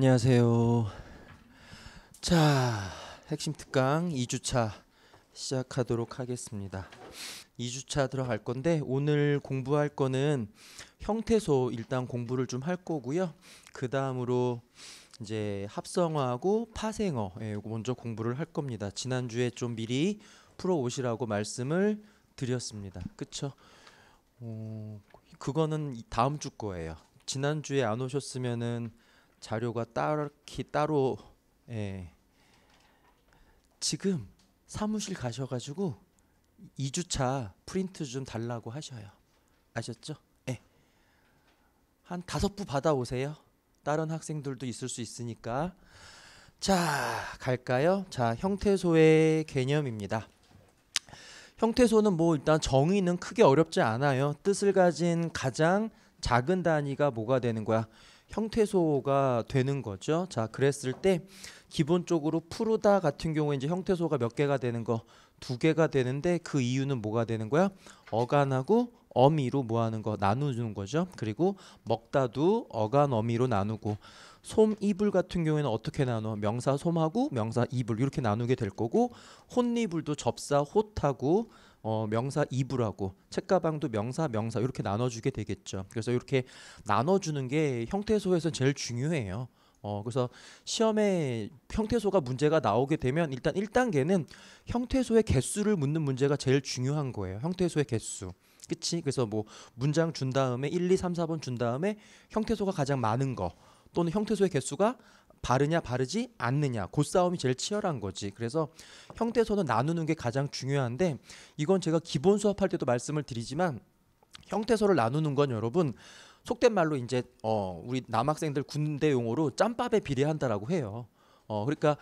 안녕하세요. 자, 핵심 특강 2주차 시작하도록 하겠습니다. 2주차 들어갈 건데 오늘 공부할 거는 형태소 일단 공부를 좀 할 거고요. 그 다음으로 이제 합성어하고 파생어 예, 먼저 공부를 할 겁니다. 지난주에 좀 미리 풀어오시라고 말씀을 드렸습니다. 그쵸? 어, 그거는 다음 주 거예요. 지난주에 안 오셨으면은 자료가 딱히 따로 예. 지금 사무실 가셔가지고 2주차 프린트 좀 달라고 하셔요. 아셨죠? 예. 한 다섯 부 받아오세요. 다른 학생들도 있을 수 있으니까. 자, 갈까요? 자, 형태소의 개념입니다. 형태소는 뭐 일단 정의는 크게 어렵지 않아요. 뜻을 가진 가장 작은 단위가 뭐가 되는 거야? 형태소가 되는 거죠. 자, 그랬을 때 기본적으로 푸르다 같은 경우에 이제 형태소가 몇 개가 되는 거 두 개가 되는데 그 이유는 뭐가 되는 거야? 어간하고 어미로 뭐 하는 거 나누는 거죠. 그리고 먹다도 어간 어미로 나누고 솜 이불 같은 경우에는 어떻게 나눠? 명사 솜하고 명사 이불 이렇게 나누게 될 거고 혼이불도 접사 홑하고 어, 명사 이부라고 책가방도 명사 명사 이렇게 나눠주게 되겠죠. 그래서 이렇게 나눠주는 게 형태소에서 제일 중요해요. 어, 그래서 시험에 형태소가 문제가 나오게 되면 일단 1단계는 형태소의 개수를 묻는 문제가 제일 중요한 거예요. 형태소의 개수. 그치? 그래서 뭐 문장 준 다음에 1, 2, 3, 4번 준 다음에 형태소가 가장 많은 거 또는 형태소의 개수가 바르냐 바르지 않느냐 그 싸움이 제일 치열한 거지 그래서 형태소는 나누는 게 가장 중요한데 이건 제가 기본 수업할 때도 말씀을 드리지만 형태소를 나누는 건 여러분 속된 말로 이제 어 우리 남학생들 군대 용어로 짬밥에 비례한다라고 해요 어 그러니까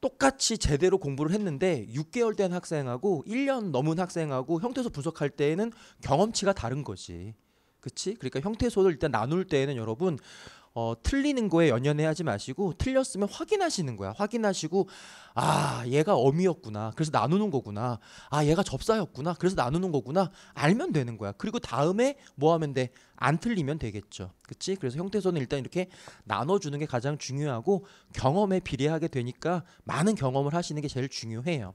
똑같이 제대로 공부를 했는데 6개월 된 학생하고 1년 넘은 학생하고 형태소 분석할 때에는 경험치가 다른 거지. 그치? 그러니까 형태소를 일단 나눌 때에는 여러분 어, 틀리는 거에 연연해 하지 마시고 틀렸으면 확인하시는 거야. 확인하시고 아 얘가 어미였구나. 그래서 나누는 거구나. 아 얘가 접사였구나. 그래서 나누는 거구나. 알면 되는 거야. 그리고 다음에 뭐 하면 돼? 안 틀리면 되겠죠. 그치? 그래서 형태소는 일단 이렇게 나눠주는 게 가장 중요하고 경험에 비례하게 되니까 많은 경험을 하시는 게 제일 중요해요.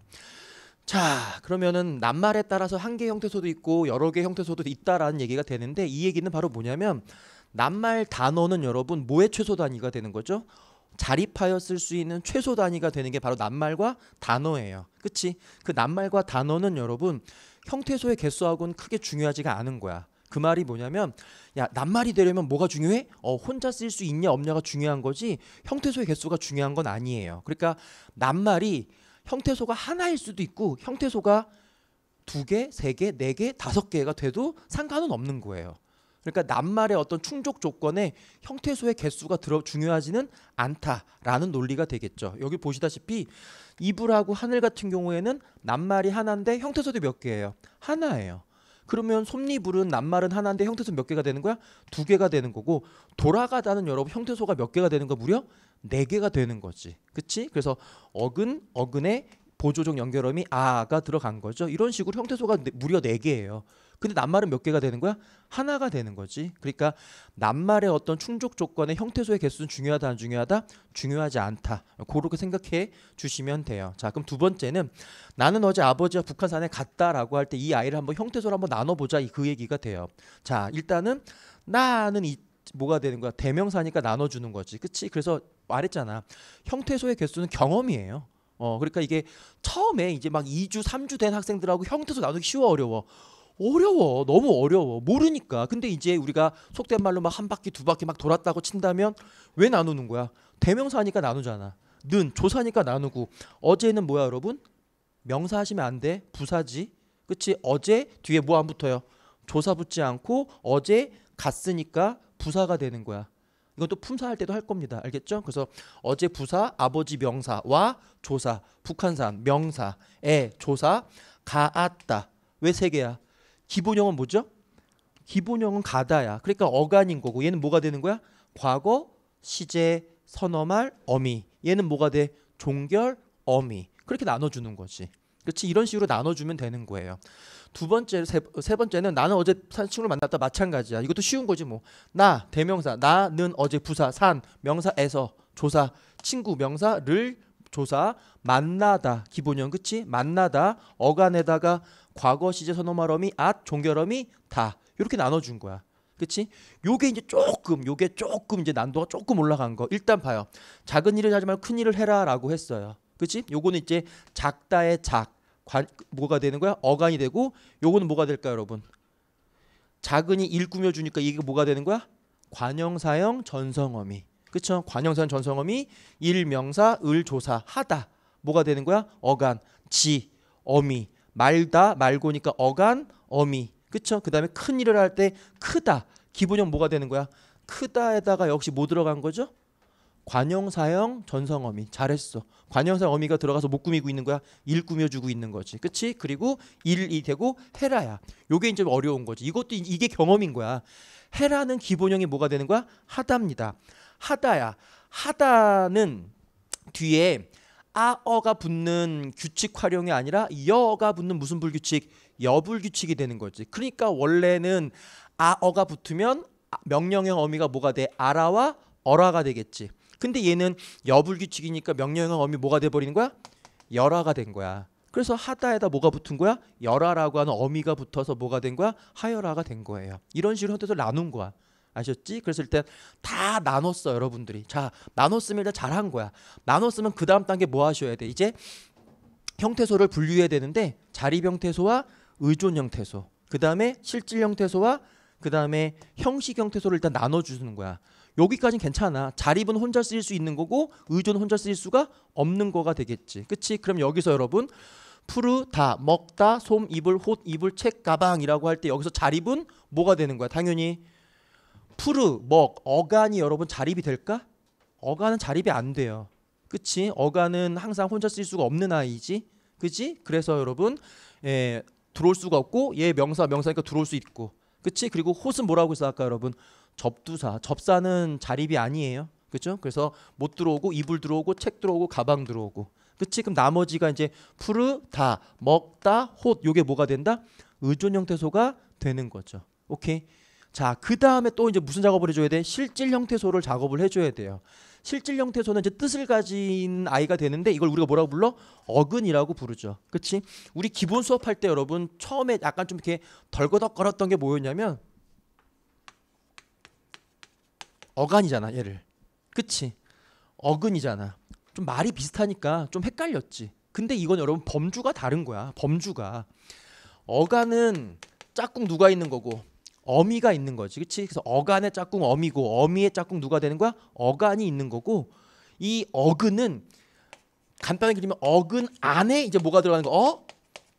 자 그러면은 낱말에 따라서 한 개 형태소도 있고 여러 개 형태소도 있다라는 얘기가 되는데 이 얘기는 바로 뭐냐면 낱말 단어는 여러분 뭐의 최소 단위가 되는 거죠? 자립하여 쓸 수 있는 최소 단위가 되는 게 바로 낱말과 단어예요. 그치? 그 낱말과 단어는 여러분 형태소의 개수하고는 크게 중요하지가 않은 거야. 그 말이 뭐냐면 야 낱말이 되려면 뭐가 중요해? 어 혼자 쓸 수 있냐 없냐가 중요한 거지 형태소의 개수가 중요한 건 아니에요. 그러니까 낱말이 형태소가 하나일 수도 있고 형태소가 두 개, 세 개, 네 개, 다섯 개가 돼도 상관은 없는 거예요. 그러니까 낱말의 어떤 충족 조건에 형태소의 개수가 들어 중요하지는 않다라는 논리가 되겠죠. 여기 보시다시피 이불하고 하늘 같은 경우에는 낱말이 하나인데 형태소도 몇 개예요? 하나예요. 그러면 솜니불은 낱말은 하나인데 형태소 몇 개가 되는 거야? 두 개가 되는 거고 돌아가다는 여러분 형태소가 몇 개가 되는 거 무려 네 개가 되는 거지. 그치? 그래서 어근, 어근에 보조적 연결음이 아가 들어간 거죠. 이런 식으로 형태소가 네, 무려 네 개예요. 근데 낱말은 몇 개가 되는 거야? 하나가 되는 거지. 그러니까 낱말의 어떤 충족 조건의 형태소의 개수는 중요하다 안 중요하다? 중요하지 않다. 그렇게 생각해 주시면 돼요. 자, 그럼 두 번째는 나는 어제 아버지와 북한산에 갔다라고 할 때 이 아이를 한번 형태소로 한번 나눠 보자. 그 얘기가 돼요. 자, 일단은 나는 이 뭐가 되는 거야? 대명사니까 나눠 주는 거지. 그치 그래서 말했잖아. 형태소의 개수는 경험이에요. 어, 그러니까 이게 처음에 이제 막 2주, 3주 된 학생들하고 형태소 나누기 쉬워 어려워. 어려워. 너무 어려워. 모르니까. 근데 이제 우리가 속된 말로 막 한 바퀴 두 바퀴 막 돌았다고 친다면 왜 나누는 거야? 대명사니까 나누잖아. 는 조사니까 나누고 어제는 뭐야 여러분? 명사 하시면 안 돼. 부사지. 그치? 어제 뒤에 뭐 안 붙어요? 조사 붙지 않고 어제 갔으니까 부사가 되는 거야. 이건 또 품사할 때도 할 겁니다. 알겠죠? 그래서 어제 부사, 아버지 명사와 조사, 북한산 명사, 에 조사, 가았다. 왜 세 개야? 기본형은 뭐죠? 기본형은 가다야. 그러니까 어간인 거고 얘는 뭐가 되는 거야? 과거, 시제, 선어말, 어미. 얘는 뭐가 돼? 종결, 어미. 그렇게 나눠주는 거지. 그렇지 이런 식으로 나눠주면 되는 거예요. 두 번째 세, 세 번째는 나는 어제 산 친구를 만났다 마찬가지야. 이것도 쉬운 거지 뭐. 나 대명사 나는 어제 부사 산 명사에서 조사 친구 명사를 조사 만나다 기본형 그치 만나다 어간에다가 과거 시제 선어말어미 앗 종결어미 다 이렇게 나눠준 거야. 그치? 요게 이제 조금, 요게 조금 이제 난도가 조금 올라간 거. 일단 봐요. 작은 일을 하지 말고 큰 일을 해라라고 했어요. 그치? 요거는 이제 작다의 작, 관, 뭐가 되는 거야? 어간이 되고, 요거는 뭐가 될까요, 여러분? 작은이 일 꾸며주니까 이게 뭐가 되는 거야? 관형사형 전성어미. 그쵸? 관형사형 전성어미, 일명사, 을조사, 하다. 뭐가 되는 거야? 어간, 지, 어미. 말다 말고니까 어간 어미 그쵸? 그 다음에 큰 일을 할 때 크다 기본형 뭐가 되는 거야? 크다에다가 역시 뭐 들어간 거죠? 관형사형 전성어미 잘했어 관형사형 어미가 들어가서 못 꾸미고 있는 거야 일 꾸며주고 있는 거지 그치 그리고 일이 되고 해라야 요게 이제 어려운 거지 이것도 이게 경험인 거야 해라는 기본형이 뭐가 되는 거야 하답니다 하다야 하다는 뒤에 아어가 붙는 규칙 활용이 아니라 여어가 붙는 무슨 불규칙? 여불규칙이 되는 거지. 그러니까 원래는 아어가 붙으면 아, 명령형 어미가 뭐가 돼? 아라와 어라가 되겠지. 근데 얘는 여불규칙이니까 명령형 어미 뭐가 돼 버리는 거야? 열화가 된 거야. 그래서 하다에다 뭐가 붙은 거야? 열화라고 하는 어미가 붙어서 뭐가 된 거야? 하열화가 된 거예요. 이런 식으로 해서 나눈 거야. 아셨지? 그랬을 때 다 나눴어 여러분들이 자 나눴으면 일단 잘한 거야 나눴으면 그 다음 단계 뭐 하셔야 돼 이제 형태소를 분류해야 되는데 자립 형태소와 의존 형태소 그 다음에 실질 형태소와 그 다음에 형식 형태소를 일단 나눠주는 거야 여기까지는 괜찮아 자립은 혼자 쓰일 수 있는 거고 의존 혼자 쓰일 수가 없는 거가 되겠지 그치? 그럼 여기서 여러분 푸르 다 먹다 솜 이불 호 이불 책 가방이라고 할 때 여기서 자립은 뭐가 되는 거야 당연히 푸르, 먹, 어간이 여러분 자립이 될까? 어간은 자립이 안 돼요. 그치? 어간은 항상 혼자 쓸 수가 없는 아이지. 그치 그래서 여러분 예, 들어올 수가 없고 얘 명사 명사니까 들어올 수 있고. 그치? 그리고 호은 뭐라고 했어 아까 여러분? 접두사. 접사는 자립이 아니에요. 그죠? 그래서 못 들어오고 이불 들어오고 책 들어오고 가방 들어오고. 그치? 그럼 나머지가 이제 푸르다, 먹다, 호 요게 뭐가 된다? 의존 형태소가 되는 거죠. 오케이. 자, 그 다음에 또 이제 무슨 작업을 해줘야 돼? 실질 형태소를 작업을 해줘야 돼요. 실질 형태소는 이제 뜻을 가진 아이가 되는데 이걸 우리가 뭐라고 불러? 어근이라고 부르죠. 그치? 우리 기본 수업할 때 여러분 처음에 약간 좀 이렇게 덜거덕거렸던 게 뭐였냐면 어간이잖아, 얘를. 그치? 어근이잖아. 좀 말이 비슷하니까 좀 헷갈렸지. 근데 이건 여러분 범주가 다른 거야. 범주가. 어간은 짝꿍 누가 있는 거고 어미가 있는 거지. 그렇지? 그래서 어간의 짝꿍 어미고 어미의 짝꿍 누가 되는 거야? 어간이 있는 거고 이 어근은 간단하게 그리면 어근 안에 이제 뭐가 들어가는 거? 어?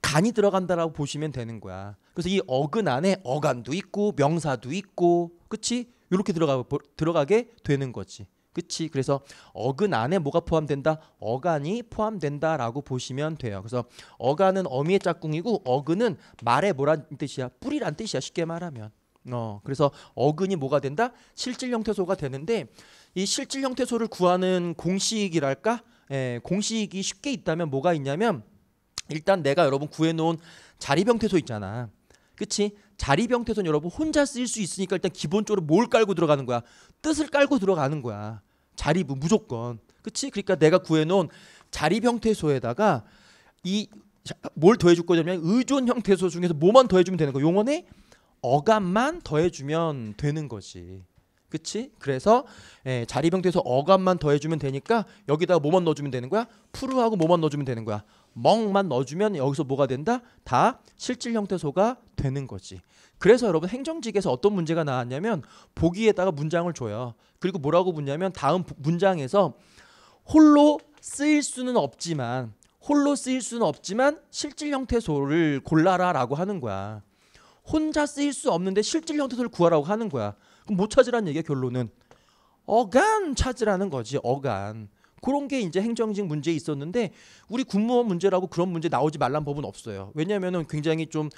간이 들어간다라고 보시면 되는 거야. 그래서 이 어근 안에 어간도 있고 명사도 있고 그렇지? 이렇게 들어가 들어가게 되는 거지. 그치? 그래서 어근 안에 뭐가 포함된다? 어간이 포함된다라고 보시면 돼요. 그래서 어간은 어미의 짝꿍이고 어근은 말의 뭐란 뜻이야? 뿌리란 뜻이야. 쉽게 말하면. 어, 그래서 어근이 뭐가 된다? 실질 형태소가 되는데 이 실질 형태소를 구하는 공식이랄까? 에 예, 공식이 쉽게 있다면 뭐가 있냐면 일단 내가 여러분 구해놓은 자리병태소 있잖아. 그치? 자리병태소는 여러분 혼자 쓸 수 있으니까 일단 기본적으로 뭘 깔고 들어가는 거야? 뜻을 깔고 들어가는 거야. 자리 무조건. 그치? 그러니까 내가 구해놓은 자리병태소에다가 이 뭘 더해줄 거냐면 의존 형태소 중에서 뭐만 더해주면 되는 거. 용언에 어감만 더해주면 되는 거지. 그치? 그래서 예, 자리병에서 어감만 더해주면 되니까 여기다가 뭐만 넣어주면 되는 거야? 푸르하고 뭐만 넣어주면 되는 거야? 멍만 넣어주면 여기서 뭐가 된다? 다 실질 형태소가 되는 거지. 그래서 여러분 행정직에서 어떤 문제가 나왔냐면 보기에다가 문장을 줘요. 그리고 뭐라고 붙냐면 다음 문장에서 홀로 쓰일 수는 없지만 홀로 쓰일 수는 없지만 실질 형태소를 골라라라고 하는 거야. 혼자 쓰일 수 없는데 실질 형태를 구하라고 하는 거야. 그럼 못 찾으라는 얘기야 결론은. 어간 찾으라는 거지 어간. 그런 게 이제 행정직 문제에 있었는데 우리 군무원 문제라고 그런 문제 나오지 말란 법은 없어요. 왜냐하면은 굉장히 좀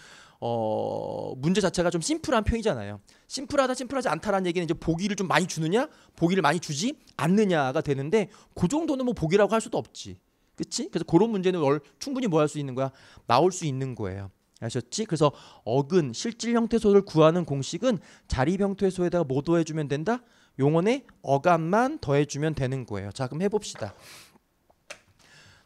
어, 문제 자체가 좀 심플한 편이잖아요. 심플하다 심플하지 않다라는 얘기는 이제 보기를 좀 많이 주느냐, 보기를 많이 주지 않느냐가 되는데 그 정도는 뭐 보기라고 할 수도 없지. 그치? 그래서 그런 문제는 충분히 뭐 할 수 있는 거야? 나올 수 있는 거예요. 아셨지? 그래서 어근 실질 형태소를 구하는 공식은 자리 형태소에다가 뭐 더해주면 된다? 용언의 어감만 더해주면 되는 거예요. 자 그럼 해봅시다.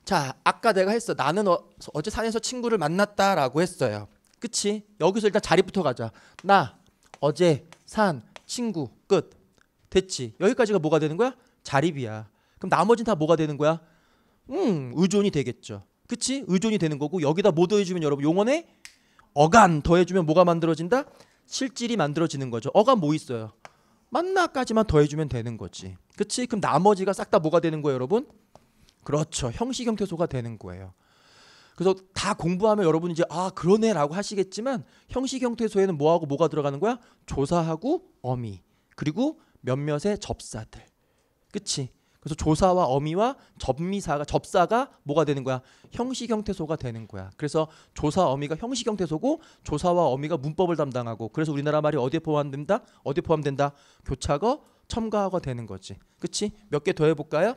자 아까 내가 했어. 나는 어, 어제 산에서 친구를 만났다라고 했어요. 그치? 여기서 일단 자리부터 가자. 나 어제 산 친구 끝. 됐지? 여기까지가 뭐가 되는 거야? 자립이야. 그럼 나머지는 다 뭐가 되는 거야? 음 의존이 되겠죠. 그치? 의존이 되는 거고 여기다 뭐 더해주면 여러분 용언의 어간 더해주면 뭐가 만들어진다? 실질이 만들어지는 거죠. 어간뭐 있어요? 만나까지만 더해주면 되는 거지. 그치? 그럼 나머지가 싹 다 뭐가 되는 거예요, 여러분? 그렇죠. 형식 형태소가 되는 거예요. 그래서 다 공부하면 여러분 이제 아 그러네라고 하시겠지만 형식 형태소에는 뭐하고 뭐가 들어가는 거야? 조사하고 어미 그리고 몇몇의 접사들. 그치? 그래서 조사와 어미와 접미사가 접사가 뭐가 되는 거야? 형식 형태소가 되는 거야. 그래서 조사 어미가 형식 형태소고 조사와 어미가 문법을 담당하고 그래서 우리나라 말이 어디에 포함된다? 어디에 포함된다? 교차거, 첨가어가 되는 거지. 그치? 몇 개 더 해볼까요?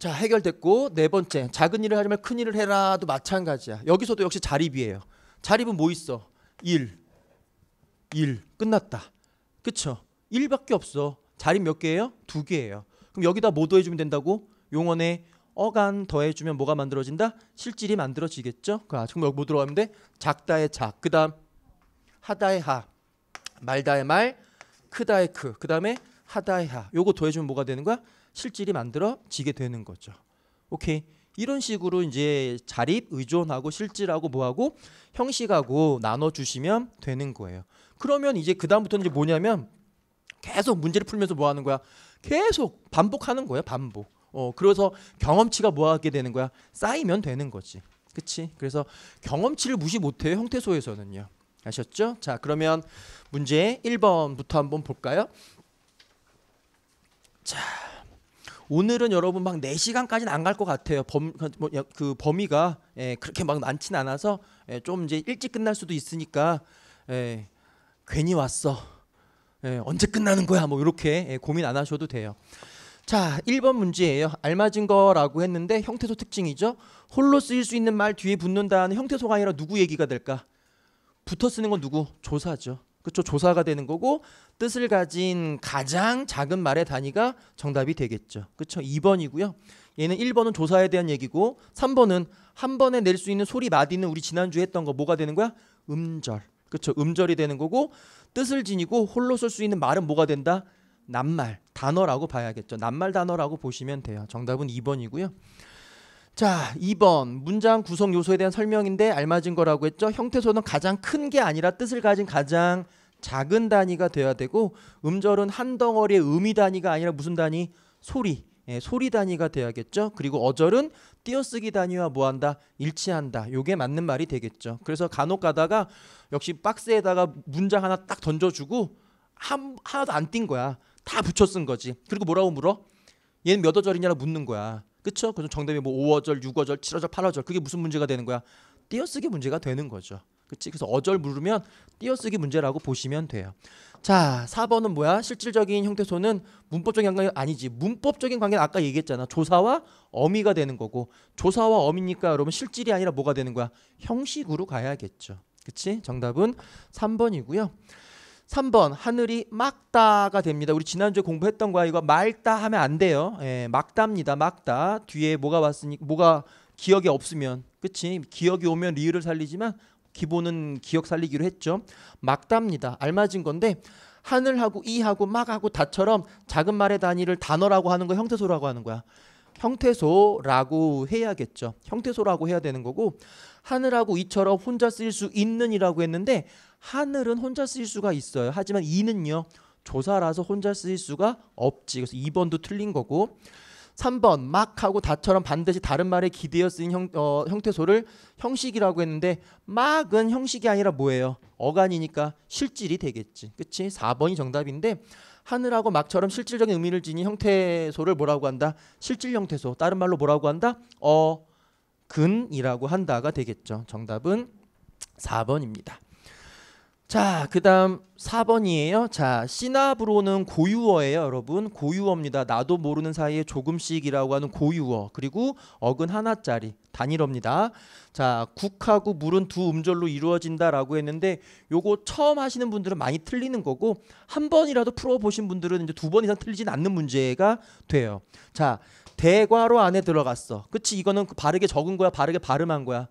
자 해결됐고 네 번째 작은 일을 하려면 큰 일을 해라도 마찬가지야. 여기서도 역시 자립이에요. 자립은 뭐 있어? 일, 일 끝났다. 그쵸? 일밖에 없어. 자립 몇 개예요? 두 개예요. 그럼 여기다 뭐 더해주면 된다고? 용언에 어간 더해주면 뭐가 만들어진다? 실질이 만들어지겠죠? 아, 그럼 여기 뭐 들어가면 돼? 작다의 작, 그 다음 하다의 하, 말다의 말, 크다의 크, 그 다음에 하다의 하. 요거 더해주면 뭐가 되는 거야? 실질이 만들어지게 되는 거죠. 오케이. 이런 식으로 이제 자립 의존하고 실질하고 뭐하고 형식하고 나눠 주시면 되는 거예요. 그러면 이제 그다음부터는 이제 뭐냐면 계속 문제를 풀면서 뭐 하는 거야? 계속 반복하는 거야 반복. 어 그래서 경험치가 뭐하게 되는 거야 쌓이면 되는 거지. 그치? 그래서 경험치를 무시 못해요 형태소에서는요. 아셨죠? 자 그러면 문제 1번부터 한번 볼까요? 자 오늘은 여러분 막 4시간까지는 안 갈 것 같아요. 범, 그, 뭐, 그 범위가 예, 그렇게 막 많진 않아서 예, 좀 이제 일찍 끝날 수도 있으니까 예, 괜히 왔어. 예, 언제 끝나는 거야? 뭐 이렇게 예, 고민 안 하셔도 돼요. 자, 1번 문제예요. 알맞은 거라고 했는데 형태소 특징이죠. 홀로 쓰일 수 있는 말 뒤에 붙는다는 형태소가 아니라 누구 얘기가 될까? 붙어 쓰는 건 누구? 조사죠. 그렇죠. 조사가 되는 거고 뜻을 가진 가장 작은 말의 단위가 정답이 되겠죠. 그렇죠. 2번이고요. 얘는 1번은 조사에 대한 얘기고 3번은 한 번에 낼 수 있는 소리 마디는 우리 지난주에 했던 거 뭐가 되는 거야? 음절. 그렇죠. 음절이 되는 거고 뜻을 지니고 홀로 쓸 수 있는 말은 뭐가 된다? 낱말 단어라고 봐야겠죠. 낱말 단어라고 보시면 돼요. 정답은 2번이고요. 자, 2번 문장 구성 요소에 대한 설명인데 알맞은 거라고 했죠. 형태소는 가장 큰 게 아니라 뜻을 가진 가장 작은 단위가 돼야 되고 음절은 한 덩어리의 음이 단위가 아니라 무슨 단위? 소리, 예, 소리 단위가 돼야겠죠. 그리고 어절은 띄어쓰기 단위와 뭐한다 일치한다. 요게 맞는 말이 되겠죠. 그래서 간혹 가다가 역시 박스에다가 문장 하나 딱 던져주고 한, 하나도 안 띈 거야. 다 붙여 쓴 거지. 그리고 뭐라고 물어? 얘는 몇 어절이냐고 묻는 거야. 그쵸? 그래서 정답이 뭐 5어절, 6어절, 7어절, 8어절 그게 무슨 문제가 되는 거야? 띄어쓰기 문제가 되는 거죠. 그치? 그래서 어절 물으면 띄어쓰기 문제라고 보시면 돼요. 자, 4번은 뭐야? 실질적인 형태소는 문법적인 관계가 아니지. 문법적인 관계는 아까 얘기했잖아. 조사와 어미가 되는 거고 조사와 어미니까 여러분 실질이 아니라 뭐가 되는 거야? 형식으로 가야겠죠. 그치? 정답은 3번이고요. 3번 하늘이 막다가 됩니다. 우리 지난주에 공부했던 거야. 이거 말다 하면 안 돼요. 예, 막답니다. 막다. 뒤에 뭐가 왔으니 뭐가 기억이 없으면 그치? 기억이 오면 리을을 살리지만 기본은 기억 살리기로 했죠. 막답니다. 알맞은 건데 하늘하고 이하고 막하고 다처럼 작은 말의 단위를 단어라고 하는 거 형태소라고 하는 거야. 형태소라고 해야겠죠. 형태소라고 해야 되는 거고 하늘하고 이처럼 혼자 쓰일 수 있는이라고 했는데 하늘은 혼자 쓰일 수가 있어요. 하지만 이는요. 조사라서 혼자 쓰일 수가 없지. 그래서 2번도 틀린 거고 3번 막하고 다처럼 반드시 다른 말에 기대어 쓰인 형, 어, 형태소를 형식이라고 했는데 막은 형식이 아니라 뭐예요? 어간이니까 실질이 되겠지. 그치? 4번이 정답인데 하늘하고 막처럼 실질적인 의미를 지닌 형태소를 뭐라고 한다? 실질 형태소. 다른 말로 뭐라고 한다? 어근이라고 한다가 되겠죠. 정답은 4번입니다. 자, 그다음 4번이에요. 자, 시나브로는 고유어예요, 여러분. 고유어입니다. 나도 모르는 사이에 조금씩이라고 하는 고유어. 그리고 어근 하나짜리 단일어입니다. 자, 국하고 물은 두 음절로 이루어진다라고 했는데 요거 처음 하시는 분들은 많이 틀리는 거고 한 번이라도 풀어 보신 분들은 이제 두 번 이상 틀리진 않는 문제가 돼요. 자, 대괄호 안에 들어갔어. 그치 이거는 그 바르게 적은 거야, 바르게 발음한 거야.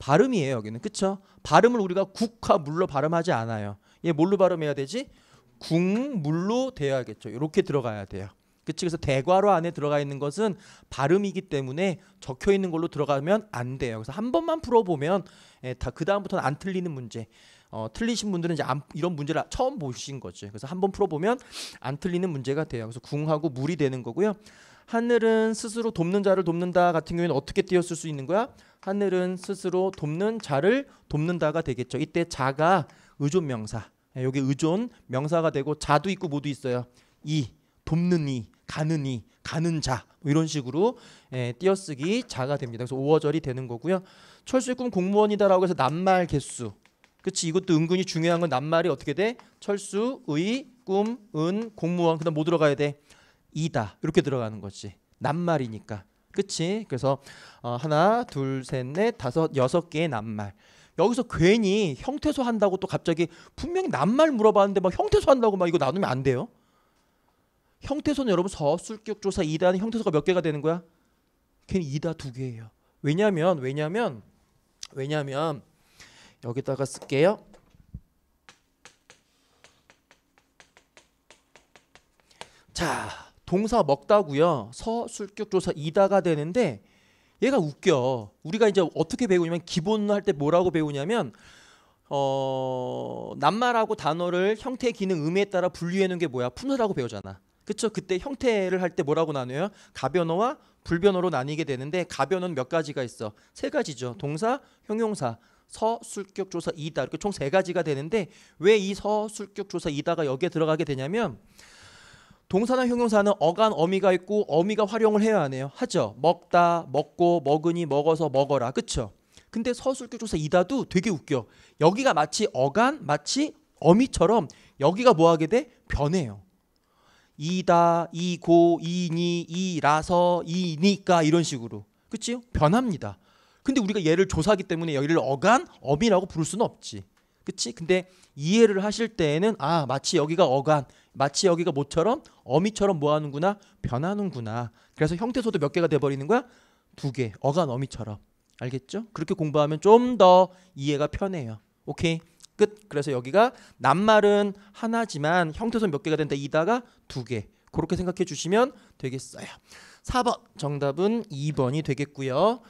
발음이에요 여기는 그쵸? 발음을 우리가 국화 물로 발음하지 않아요. 얘 뭘로 발음해야 되지? 국물로 돼야겠죠. 이렇게 들어가야 돼요. 그치? 그래서 대괄호 안에 들어가 있는 것은 발음이기 때문에 적혀 있는 걸로 들어가면 안 돼요. 그래서 한 번만 풀어보면 예, 다그 다음부터는 안 틀리는 문제. 어, 틀리신 분들은 이제 안, 이런 문제를 처음 보신 거죠. 그래서 한 번 풀어보면 안 틀리는 문제가 돼요. 그래서 궁하고 물이 되는 거고요. 하늘은 스스로 돕는 자를 돕는다 같은 경우에는 어떻게 띄었을 수 있는 거야? 하늘은 스스로 돕는 자를 돕는다가 되겠죠. 이때 자가 의존 명사. 예, 여기 의존 명사가 되고 자도 있고 모두 있어요. 이 돕는 이 가는 이 가는 자 뭐 이런 식으로 예, 띄어쓰기 자가 됩니다. 그래서 오어절이 되는 거고요. 철수의 꿈 공무원이다라고 해서 낱말 개수. 그치 이것도 은근히 중요한 건 낱말이 어떻게 돼? 철수의 꿈은 공무원 그다음 뭐 들어가야 돼? 이다 이렇게 들어가는 거지 낱말이니까 그치 그래서 어, 하나 둘셋넷 다섯 여섯 개의 낱말 여기서 괜히 형태소 한다고 또 갑자기 분명히 낱말 물어봤는데 막 형태소 한다고 막 이거 나누면 안 돼요 형태소는 여러분 서술격조사 이다는 형태소가 몇 개가 되는 거야 괜히 이다 두 개예요 왜냐면 왜냐면 왜냐면 여기다가 쓸게요 자 동사 먹다구요서 술격 조사 이다가 되는데 얘가 웃겨. 우리가 이제 어떻게 배우냐면 기본 할 때 뭐라고 배우냐면 어 낱말하고 단어를 형태 기능 의미에 따라 분류해 놓은 게 뭐야? 품사라고 배우잖아. 그쵸? 그때 형태를 할 때 뭐라고 나누요? 가변어와 불변어로 나뉘게 되는데 가변어는 몇 가지가 있어? 세 가지죠. 동사, 형용사, 서술격조사 이다 이렇게 총 세 가지가 되는데 왜 이 서술격조사 이다가 여기에 들어가게 되냐면 동사나 형용사는 어간 어미가 있고 어미가 활용을 해야 하네요. 하죠. 먹다, 먹고, 먹으니, 먹어서, 먹어라. 그쵸? 근데 서술교조사 이다도 되게 웃겨. 여기가 마치 어간, 마치 어미처럼 여기가 뭐하게 돼? 변해요. 이다, 이고, 이니, 이라서, 이니까 이런 식으로. 그치? 변합니다. 근데 우리가 얘를 조사하기 때문에 여기를 어간, 어미라고 부를 수는 없지. 그치? 근데 이해를 하실 때에는 아 마치 여기가 어간 마치 여기가 모처럼 어미처럼 뭐 하는구나 변하는구나 그래서 형태소도 몇 개가 돼버리는 거야? 두 개 어간 어미처럼 알겠죠? 그렇게 공부하면 좀 더 이해가 편해요 오케이 끝 그래서 여기가 낱말은 하나지만 형태소 몇 개가 된다 이다가 두개 그렇게 생각해 주시면 되겠어요 4번 정답은 2번이 되겠고요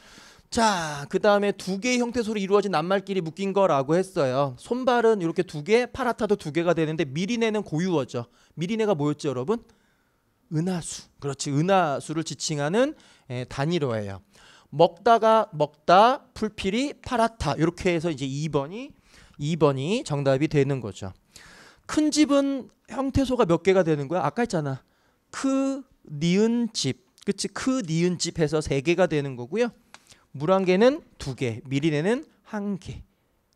자, 그 다음에 두 개의 형태소로 이루어진 낱말끼리 묶인 거라고 했어요. 손발은 이렇게 두 개, 파라타도 두 개가 되는데 미리내는 고유어죠. 미리내가 뭐였죠, 여러분? 은하수. 그렇지, 은하수를 지칭하는 예, 단일어예요. 먹다가 먹다, 풀필이 파라타. 이렇게 해서 이제 2번이 2번이 정답이 되는 거죠. 큰 집은 형태소가 몇 개가 되는 거야? 아까 했잖아. 크, 니은 집. 그치? 크, 니은 집 해서 3개가 되는 거고요. 물한 개는 두 개, 미리내는한 개.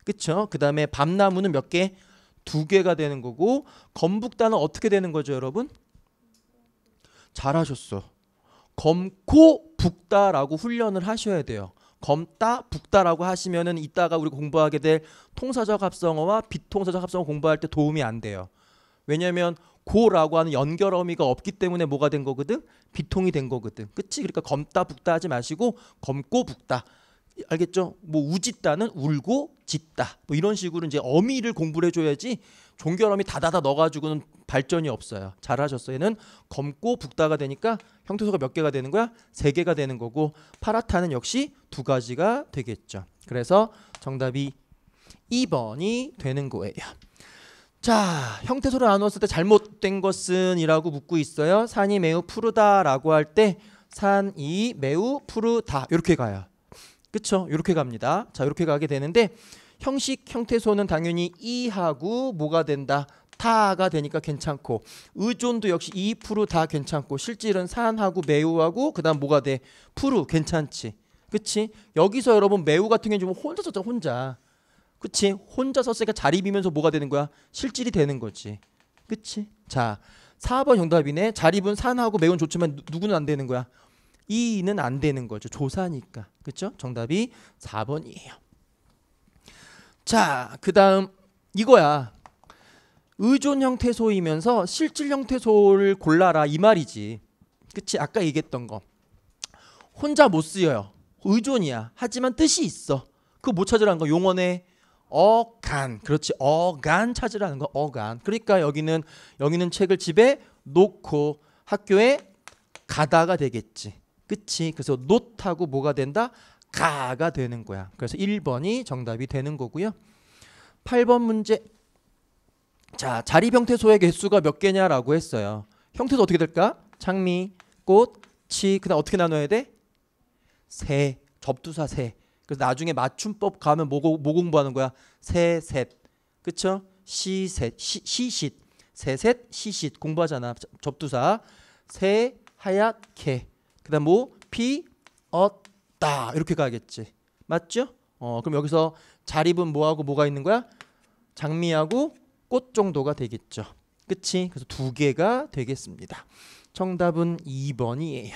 그쵸? 그 다음에 밤나무는 몇 개? 두 개가 되는 거고 검북단은 어떻게 되는 거죠 여러분? 잘하셨어. 검고 북다라고 훈련을 하셔야 돼요. 검다 북다라고 하시면은 이따가 우리 공부하게 될 통사적 합성어와 비통사적 합성어 공부할 때 도움이 안 돼요. 왜냐면 고라고 하는 연결 어미가 없기 때문에 뭐가 된 거거든? 비통이 된 거거든. 그치? 그러니까 검다 북다 하지 마시고 검고 북다. 알겠죠? 뭐 우짓다는 울고 짓다. 뭐 이런 식으로 이제 어미를 공부를 해줘야지 종결어미 다다다 넣어가지고는 발전이 없어요. 잘하셨어요. 얘는 검고 북다가 되니까 형태소가 몇 개가 되는 거야? 세 개가 되는 거고 파라타는 역시 두 가지가 되겠죠. 그래서 정답이 2번이 되는 거예요. 자, 형태소를 나누었을 때 잘못된 것은이라고 묻고 있어요. 산이 매우 푸르다라고 할 때 산이 매우 푸르다 이렇게 가요. 그쵸 이렇게 갑니다. 자, 이렇게 가게 되는데 형식 형태소는 당연히 이하고 뭐가 된다. 타가 되니까 괜찮고 의존도 역시 이 푸르 다 괜찮고 실질은 산하고 매우하고 그다음 뭐가 돼 푸르 괜찮지 그치 여기서 여러분 매우 같은 경우 는 혼자서 썼 혼자 그치? 혼자서 쓰니까 자리 비면서 뭐가 되는 거야? 실질이 되는 거지. 그치? 자, 4번 정답이네. 자립은 산하고 매운 좋지만 누, 구는안 되는 거야? 이는 안 되는 거죠. 조사니까. 그쵸? 정답이 4번이에요. 자, 그 다음 이거야. 의존 형태소이면서 실질 형태소를 골라라 이 말이지. 그치? 아까 얘기했던 거. 혼자 못 쓰여요. 의존이야. 하지만 뜻이 있어. 그거 못 찾으라는 거 용언에 어간 그렇지 어간 찾으라는 거 어간 그러니까 여기는 여기는 책을 집에 놓고 학교에 가다가 되겠지 그치 그래서 놓다고 뭐가 된다 가가 되는 거야 그래서 1번이 정답이 되는 거고요 8번 문제 자 자리병태소의 개수가 몇 개냐라고 했어요 형태도 어떻게 될까 장미 꽃 치 그다음 어떻게 나눠야 돼세 접두사 세 그래서 나중에 맞춤법 가면 뭐, 뭐 공부하는 거야? 세셋. 그쵸? 시셋, 시, 시싯. 세셋, 시싯 공부하잖아. 접두사. 세, 하얏, 개. 그 다음 뭐? 피, 얻다. 어, 이렇게 가겠지. 맞죠? 어, 그럼 여기서 자립은 뭐하고 뭐가 있는 거야? 장미하고 꽃 정도가 되겠죠. 그치? 그래서 두 개가 되겠습니다. 정답은 2번이에요.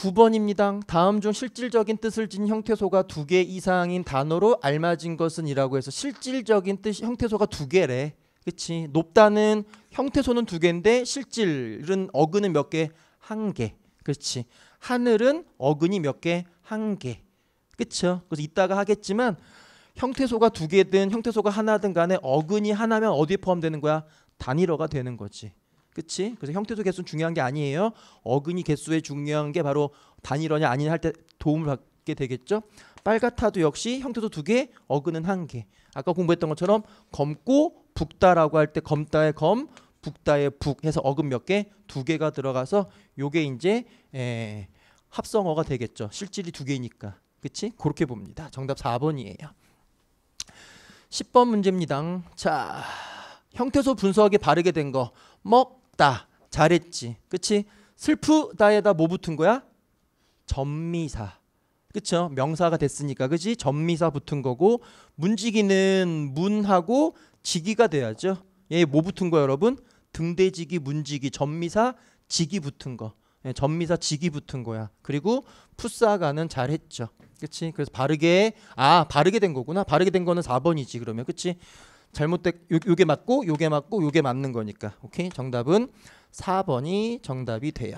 9번입니다. 다음 중 실질적인 뜻을 지닌 형태소가 두 개 이상인 단어로 알맞은 것은 이라고 해서 실질적인 뜻 형태소가 두 개래. 그치 높다는 형태소는 두 개인데 실질은 어근은 몇 개? 한 개. 그치 하늘은 어근이 몇 개? 한 개. 그쵸 그래서 이따가 하겠지만 형태소가 두 개든 형태소가 하나든 간에 어근이 하나면 어디에 포함되는 거야? 단일어가 되는 거지. 그치? 그래서 형태소 개수는 중요한 게 아니에요. 어근이 개수에 중요한 게 바로 단일어냐 아니냐 할 때 도움을 받게 되겠죠. 빨갛다도 역시 형태소 두 개, 어근은 한 개. 아까 공부했던 것처럼 검고 북다라고 할 때 검다의 검, 북다의 북 해서 어근 몇 개? 두 개가 들어가서 요게 이제 에, 합성어가 되겠죠. 실질이 두 개니까. 그치? 그렇게 봅니다. 정답 4번이에요. 10번 문제입니다. 자, 형태소 분석하기 바르게 된 거. 먹, 뭐? 잘했다. 잘했지. 그치? 슬프다에다 뭐 붙은 거야? 전미사. 그쵸? 명사가 됐으니까 그치 전미사 붙은 거고 문지기는 문하고 지기가 돼야죠. 얘 뭐 붙은 거야 여러분? 등대지기, 문지기, 전미사, 지기 붙은 거. 예, 전미사 지기 붙은 거야. 그리고 푸사가는 잘했죠. 그치? 그래서 바르게 아 바르게 된 거구나. 바르게 된 거는 4번이지 그러면 그치? 잘못된 요, 게 맞고 요게 맞고 요게 맞는 거니까. 오케이? 정답은 4번이 정답이 돼요.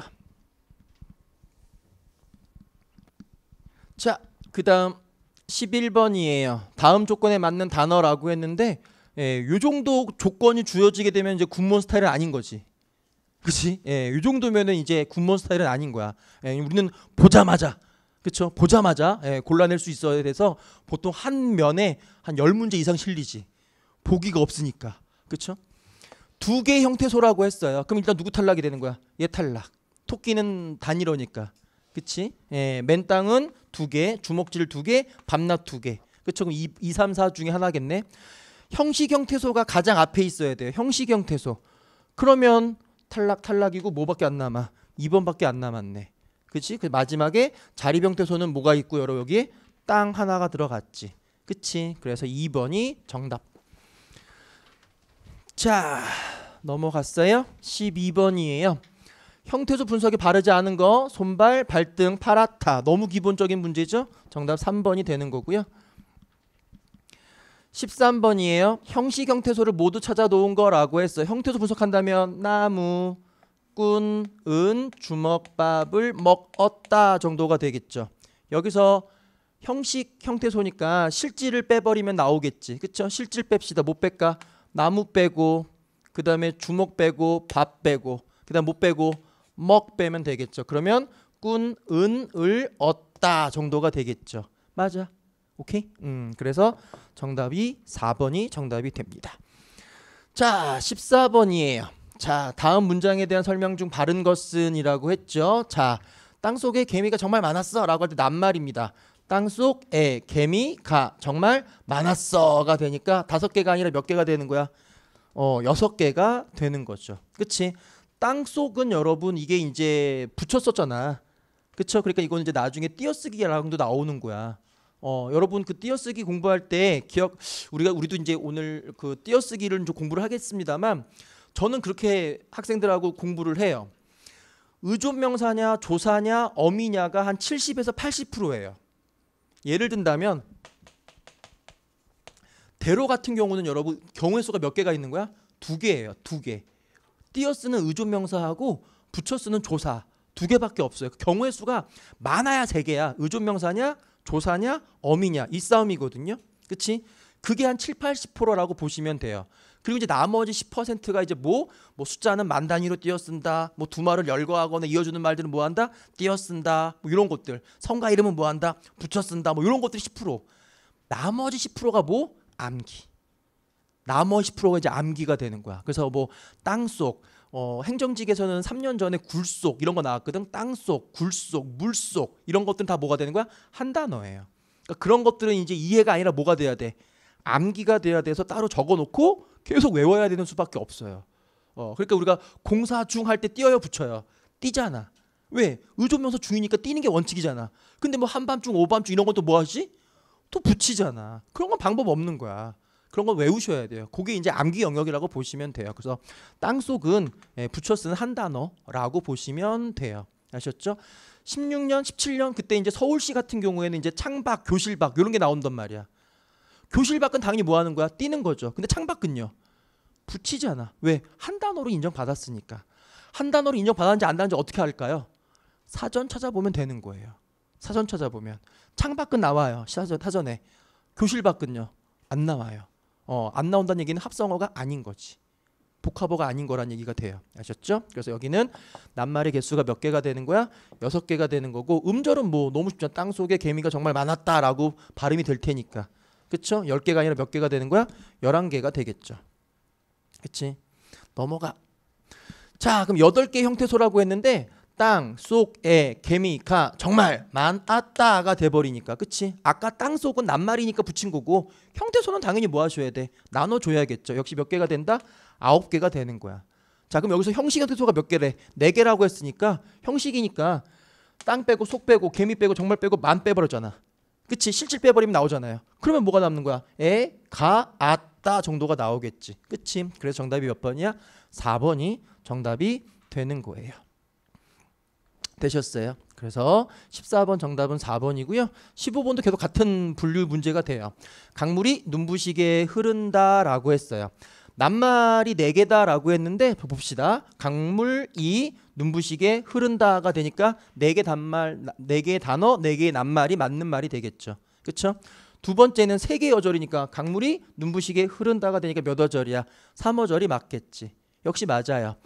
자, 그다음 11번이에요. 다음 조건에 맞는 단어라고 했는데 예, 요 정도 조건이 주어지게 되면 이제 군몬 스타일은 아닌 거지. 그치? 예, 요 정도면은 이제 군몬 스타일은 아닌 거야. 예, 우리는 보자마자 그쵸 보자마자 예, 골라낼 수 있어야 돼서 보통 한 면에 한 열문제 이상 실리지. 보기가 없으니까. 그렇죠? 두 개의 형태소라고 했어요. 그럼 일단 누구 탈락이 되는 거야? 얘 탈락. 토끼는 단일어니까. 그치? 예, 맨 땅은 두 개, 주먹질 두 개, 밤낮 두 개. 그쵸? 그럼 2, 2, 3, 4 중에 하나겠네. 형식 형태소가 가장 앞에 있어야 돼요. 형식 형태소. 그러면 탈락 탈락이고 뭐밖에 안 남아? 2번밖에 안 남았네. 그치? 그 마지막에 자립 형태소는 뭐가 있고 여러 여기 땅 하나가 들어갔지. 그치? 그래서 2번이 정답. 자 넘어갔어요. 12번이에요. 형태소 분석이 바르지 않은 거 손발, 발등, 파라타 너무 기본적인 문제죠. 정답 3번이 되는 거고요. 13번이에요. 형식 형태소를 모두 찾아 놓은 거라고 했어요. 형태소 분석한다면 나무, 꾼, 은, 주먹밥을 먹었다 정도가 되겠죠. 여기서 형식 형태소니까 실질을 빼버리면 나오겠지. 그쵸? 실질 뺍시다. 못 뺄까? 나무 빼고 그 다음에 주먹 빼고 밥 빼고 그 다음 못 뭐 빼고 먹 빼면 되겠죠. 그러면 꾼, 은, 을, 얻다 정도가 되겠죠. 맞아. 오케이? 음, 그래서 정답이 4번이 정답이 됩니다. 자, 14번이에요. 자, 다음 문장에 대한 설명 중 바른 것은이라고 했죠. 자, 땅속에 개미가 정말 많았어 라고 할 때 낱말입니다. 땅속에 개미가 정말 많았어가 되니까 다섯 개가 아니라 몇 개가 되는 거야? 어, 여섯 개가 되는 거죠. 그치? 땅속은 여러분 이게 이제 붙였었잖아. 그쵸? 그러니까 이건 이제 나중에 띄어쓰기랑도 나오는 거야. 어, 여러분 그 띄어쓰기 공부할 때 기억 우리가 우리도 이제 오늘 그 띄어쓰기를 이 공부를 하겠습니다만 저는 그렇게 학생들하고 공부를 해요. 의존명사냐 조사냐 어미냐가 한 70에서 80%예요. 예를 든다면 대로 같은 경우는 여러분 경우의 수가 몇 개가 있는 거야? 두 개예요. 두 개. 띄어 쓰는 의존 명사하고 붙여 쓰는 조사 두 개밖에 없어요. 경우의 수가 많아야 세 개야. 의존 명사냐, 조사냐, 어미냐 이 싸움이거든요. 그렇지? 그게 한 7, 80%라고 보시면 돼요. 그리고 이제 나머지 10%가 이제 뭐, 뭐 숫자는 만 단위로 띄어쓴다. 뭐두 말을 열거하거나 이어주는 말들은 뭐 한다? 띄어쓴다. 뭐 이런 것들. 성과 이름은 뭐 한다? 붙여 쓴다. 뭐 이런 것들이 10%. 나머지 10%가 뭐? 암기. 나머지 10%가 이제 암기가 되는 거야. 그래서 뭐 땅속 어, 행정직에서는 3년 전에 굴속 이런 거 나왔거든. 땅속, 굴속, 물속 이런 것들은 다 뭐가 되는 거야? 한 단어예요. 그러니까 그런 것들은 이제 이해가 아니라 뭐가 돼야 돼? 암기가 돼야 돼서 따로 적어놓고 계속 외워야 되는 수밖에 없어요. 어, 그러니까 우리가 공사 중 할 때 띄어요 붙여요. 뛰잖아. 왜? 의존명서 중이니까 뛰는 게 원칙이잖아. 근데 뭐 한밤중, 오밤중 이런 것도 뭐 하지? 또 붙이잖아. 그런 건 방법 없는 거야. 그런 건 외우셔야 돼요. 그게 이제 암기 영역이라고 보시면 돼요. 그래서 땅속은 예, 붙여 쓰는 한 단어라고 보시면 돼요. 아셨죠? 16년, 17년 그때 이제 서울시 같은 경우에는 이제 창밖교실밖 이런 게 나온단 말이야. 교실 밖은 당연히 뭐 하는 거야? 뛰는 거죠. 근데 창밖은요. 붙이잖아. 왜? 한 단어로 인정받았으니까. 한 단어로 인정받았는지 안 받았는지 어떻게 할까요? 사전 찾아보면 되는 거예요. 사전 찾아보면 창밖은 나와요. 사전 사전에 교실 밖은요. 안 나와요. 어, 안 나온다는 얘기는 합성어가 아닌 거지. 복합어가 아닌 거란 얘기가 돼요. 아셨죠? 그래서 여기는 낱말의 개수가 몇 개가 되는 거야? 여섯 개가 되는 거고 음절은 뭐 너무 쉽죠. 땅 속에 개미가 정말 많았다라고 발음이 될 테니까. 그렇죠 10개가 아니라 몇 개가 되는 거야? 11개가 되겠죠. 그치? 넘어가. 자, 그럼 8개 형태소라고 했는데 땅, 속, 에, 개미, 가 정말 많았다가 돼버리니까 그치? 아까 땅, 속은 낱말이니까 붙인 거고 형태소는 당연히 뭐 하셔야 돼? 나눠줘야겠죠. 역시 몇 개가 된다? 9개가 되는 거야. 자 그럼 여기서 형식 형태소가 몇 개래? 4개라고 했으니까 형식이니까 땅 빼고 속 빼고 개미 빼고 정말 빼고 만 빼버렸잖아. 그치 실질 빼버리면 나오잖아요. 그러면 뭐가 남는 거야? 에, 가, 아따 정도가 나오겠지. 그치? 그래서 정답이 몇 번이야? 4번이 정답이 되는 거예요. 되셨어요. 그래서 14번 정답은 4번이고요. 15번도 계속 같은 분류 문제가 돼요. 강물이 눈부시게 흐른다라고 했어요. 낱말이 네 개다라고 했는데 봅시다. 강물이 눈부시게 흐른다가 되니까 네 개 단말 네 개 단어 네 개의 낱말이 맞는 말이 되겠죠. 그렇죠? 두 번째는 세 개의 어절이니까 강물이 눈부시게 흐른다가 되니까 몇 어절이야? 3어절이 맞겠지. 역시 맞아요.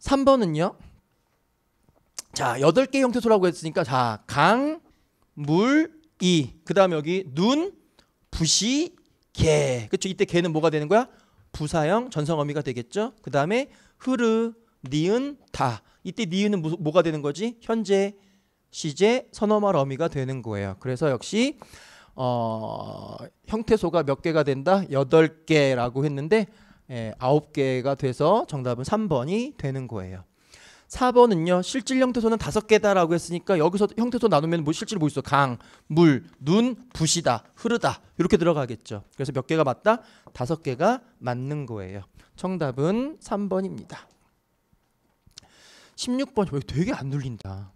3번은요. 자, 여덟 개 형태소라고 했으니까 자, 강, 물, 이. 그다음 여기 눈, 부시, 개. 그렇죠? 이때 개는 뭐가 되는 거야? 부사형 전성어미가 되겠죠. 그 다음에 흐르, 니은, 다. 이때 니은은 뭐, 가 되는 거지? 현재, 시제, 선어말 어미가 되는 거예요. 그래서 역시 어, 형태소가 몇 개가 된다? 8 개라고 했는데 예, 9개가 돼서 정답은 3번이 되는 거예요. 4번은요. 실질 형태소는 다섯 개다라고 했으니까 여기서 형태소 나누면 뭐 실질 뭐 있어? 강, 물, 눈, 부시다, 흐르다 이렇게 들어가겠죠. 그래서 몇 개가 맞다? 다섯 개가 맞는 거예요. 정답은 3번입니다. 16번 왜 되게 안 눌린다.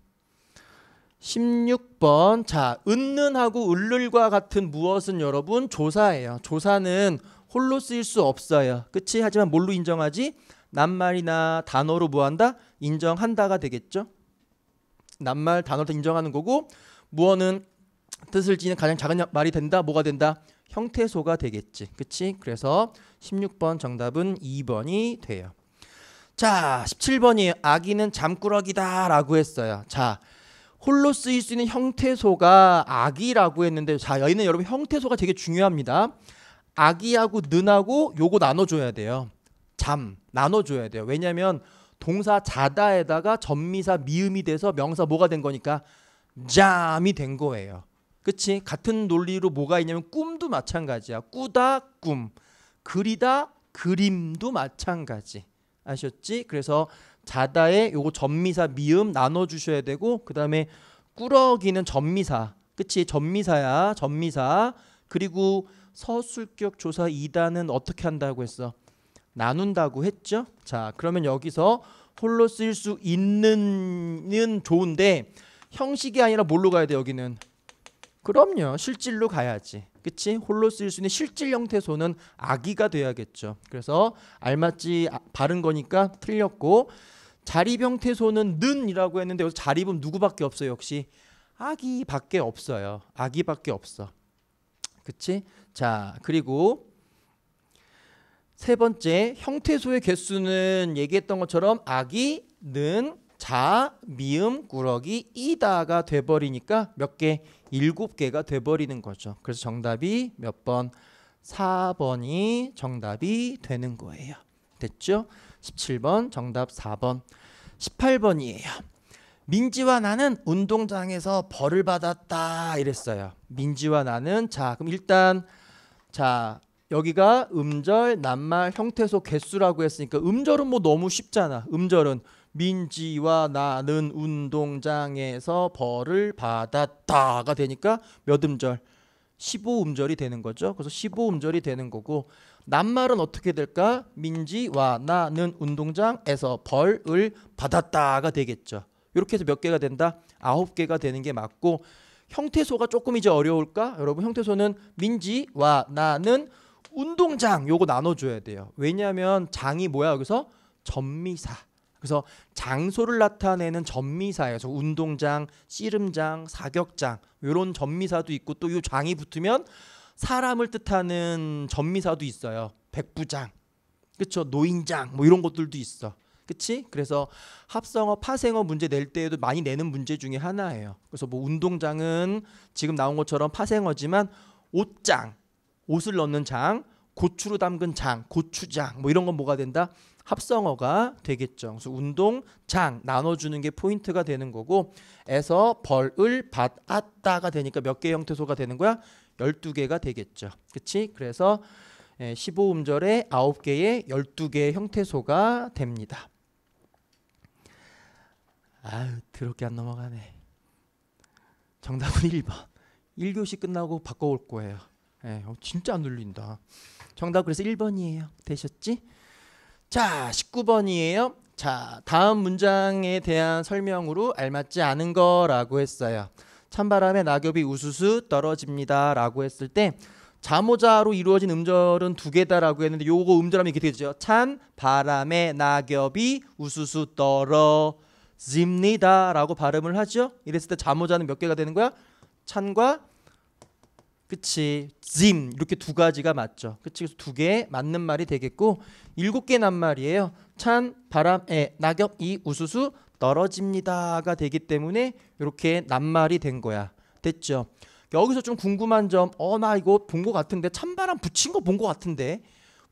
16번 자 은는하고 을를과 같은 무엇은 여러분 조사예요. 조사는 홀로 쓰일 수 없어요. 그치? 하지만 뭘로 인정하지? 낱말이나 단어로 뭐한다? 인정한다가 되겠죠. 낱말 단어를 인정하는 거고 무어는 뜻을 지닌 가장 작은 말이 된다. 뭐가 된다? 형태소가 되겠지. 그치? 그래서 16번 정답은 2번이 돼요. 자, 1 7번이 아기는 잠꾸러기다 라고 했어요. 자, 홀로 쓰일 수 있는 형태소가 아기라고 했는데 자, 여기는 여러분 형태소가 되게 중요합니다. 아기하고 는하고 요거 나눠줘야 돼요. 잠 나눠줘야 돼요. 왜냐하 동사 자다에다가 전미사 미음이 돼서 명사 뭐가 된 거니까 잠이 된 거예요. 그치? 같은 논리로 뭐가 있냐면 꿈도 마찬가지야. 꾸다 꿈, 그리다 그림도 마찬가지. 아셨지? 그래서 자다에 요거 전미사 미음 나눠 주셔야 되고 그다음에 꾸러기는 전미사. 그치? 전미사야. 전미사. 그리고 서술격 조사 2단은 어떻게 한다고 했어? 나눈다고 했죠. 자, 그러면 여기서 홀로 쓸 수 있는은 좋은데 형식이 아니라 뭘로 가야 돼 여기는? 그럼요. 실질로 가야지. 그치? 홀로 쓸수 있는 실질 형태소는 아기가 돼야겠죠. 그래서 알맞지 아, 바른 거니까 틀렸고 자립 형태소는 는이라고 했는데 여기서 자립은 누구밖에 없어요 역시 아기밖에 없어요 아기밖에 없어 그치 자 그리고 세 번째 형태소의 개수는 얘기했던 것처럼 아기, 는, 자, 미음, 꾸러기, 이다가 돼버리니까 몇 개? 일곱 개가 돼버리는 거죠. 그래서 정답이 몇 번? 4번이 정답이 되는 거예요. 됐죠? 17번 정답 4번 18번이에요. 민지와 나는 운동장에서 벌을 받았다 이랬어요. 민지와 나는 자 그럼 일단 자 여기가 음절, 낱말, 형태소, 개수라고 했으니까 음절은 뭐 너무 쉽잖아. 음절은 민지와 나는 운동장에서 벌을 받았다가 되니까 몇 음절? 15음절이 되는 거죠. 그래서 15음절이 되는 거고 낱말은 어떻게 될까? 민지와 나는 운동장에서 벌을 받았다가 되겠죠. 이렇게 해서 몇 개가 된다? 아홉 개가 되는 게 맞고 형태소가 조금 이제 어려울까? 여러분 형태소는 민지와 나는 운동장 요거 나눠줘야 돼요. 왜냐하면 장이 뭐야 여기서 전미사. 그래서 장소를 나타내는 전미사에서 운동장, 씨름장, 사격장 요런 전미사도 있고 또요 장이 붙으면 사람을 뜻하는 전미사도 있어요. 백부장, 그쵸? 노인장 뭐 이런 것들도 있어. 그치? 그래서 합성어, 파생어 문제 낼 때에도 많이 내는 문제 중에 하나예요. 그래서 뭐 운동장은 지금 나온 것처럼 파생어지만 옷장, 옷을 넣는 장, 고추로 담근 장, 고추장 뭐 이런 건 뭐가 된다? 합성어가 되겠죠. 그래서 운동, 장 나눠주는 게 포인트가 되는 거고 에서 벌을 받았다가 되니까 몇 개 형태소가 되는 거야? 12개가 되겠죠. 그치? 그래서 15음절에 예, 9개의 12개의 형태소가 됩니다. 아유 더럽게 안 넘어가네. 정답은 1번. 1교시 끝나고 바꿔올 거예요. 예, 어, 진짜 안 눌린다. 정답 그래서 1번이에요. 되셨지? 자, 19번이에요. 자, 다음 문장에 대한 설명으로 알맞지 않은 거라고 했어요. 찬바람에 낙엽이 우수수 떨어집니다라고 했을 때 자모자로 이루어진 음절은 두 개다라고 했는데 요거 음절하면 이렇게 되죠. 찬 바람에 낙엽이 우수수 떨어집니다라고 발음을 하죠. 이랬을 때 자모자는 몇 개가 되는 거야? 찬과 그치 짐 이렇게 두 가지가 맞죠 그치 그래서 두 개 맞는 말이 되겠고 일곱 개난 말이에요 찬 바람에 낙엽이 우수수 떨어집니다가 되기 때문에 이렇게 난 말이 된 거야 됐죠 여기서 좀 궁금한 점어 나 이거 본 거 같은데 찬바람 붙인 거본 거 같은데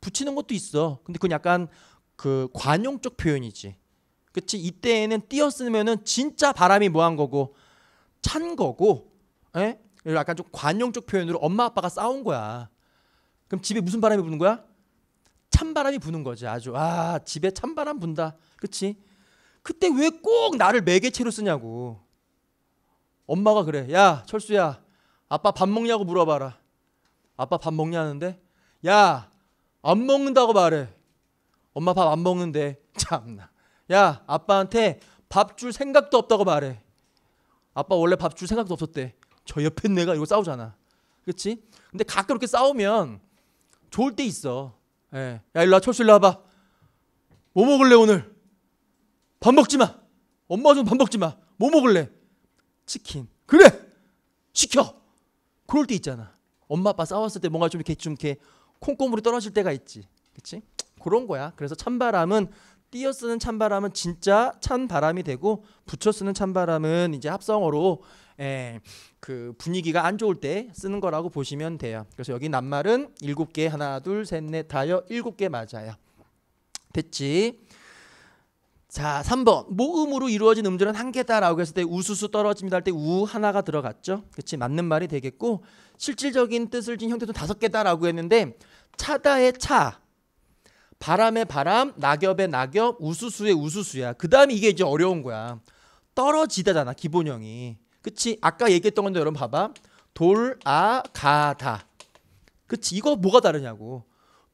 붙이는 것도 있어 근데 그건 약간 그 관용적 표현이지 그치 이때에는 띄어 쓰면은 진짜 바람이 뭐한 거고 찬 거고 에? 약간 좀 관용적 표현으로 엄마 아빠가 싸운 거야. 그럼 집에 무슨 바람이 부는 거야? 찬바람이 부는 거지. 아주 아 집에 찬바람 분다. 그치? 그때 왜 꼭 나를 매개체로 쓰냐고. 엄마가 그래. 야 철수야 아빠 밥 먹냐고 물어봐라. 아빠 밥 먹냐 는데야 안 먹는다고 말해. 엄마 밥 안 먹는데 참나. 야 아빠한테 밥 줄 생각도 없다고 말해. 아빠 원래 밥 줄 생각도 없었대. 저 옆에 내가 이거 싸우잖아. 그렇지? 근데 가끔 이렇게 싸우면 좋을 때 있어. 예. 야 일로 와 철수 일로 와봐. 뭐 먹을래 오늘? 밥 먹지 마. 엄마 좀 밥 먹지 마. 뭐 먹을래? 치킨. 그래. 시켜. 그럴 때 있잖아. 엄마 아빠 싸웠을 때 뭔가 좀 이렇게 좀 이렇게 콩고물이 떨어질 때가 있지. 그렇지? 그런 거야. 그래서 찬바람은 띄어 쓰는 찬바람은 진짜 찬바람이 되고 붙여 쓰는 찬바람은 이제 합성어로 예, 그 분위기가 안 좋을 때 쓰는 거라고 보시면 돼요. 그래서 여기 낱말은 일곱 개 하나 둘 셋 넷 다여 일곱 개 맞아요. 됐지? 자, 3번. 모음으로 이루어진 음절은 한 개다라고 했을 때 우수수 떨어집니다 할 때 우 하나가 들어갔죠. 그렇지 맞는 말이 되겠고 실질적인 뜻을 지진 형태도 다섯 개다라고 했는데 차다의 차 바람의 바람, 낙엽의 낙엽, 우수수의 우수수야. 그 다음에 이게 이제 어려운 거야. 떨어지다잖아, 기본형이. 그치? 아까 얘기했던 건데 여러분 봐봐. 돌아 가다. 그치? 이거 뭐가 다르냐고.